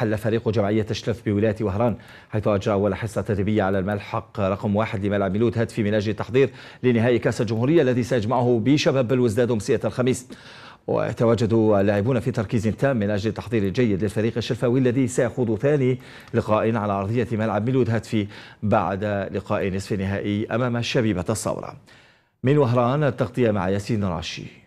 حل فريق جمعية تشلف بولاية وهران حيث أجرى أول حصة تدريبية على الملحق رقم واحد لملعب ميلود هدفي من أجل التحضير لنهائي كأس الجمهورية الذي سيجمعه بشباب الوزداد أمسية الخميس ويتواجد اللاعبون في تركيز تام من أجل التحضير الجيد للفريق الشلفاوي الذي سيخوض ثاني لقاء على أرضية ملعب ميلود هدفي بعد لقاء نصف نهائي أمام الشبيبة الصورة من وهران التغطية مع ياسين راشي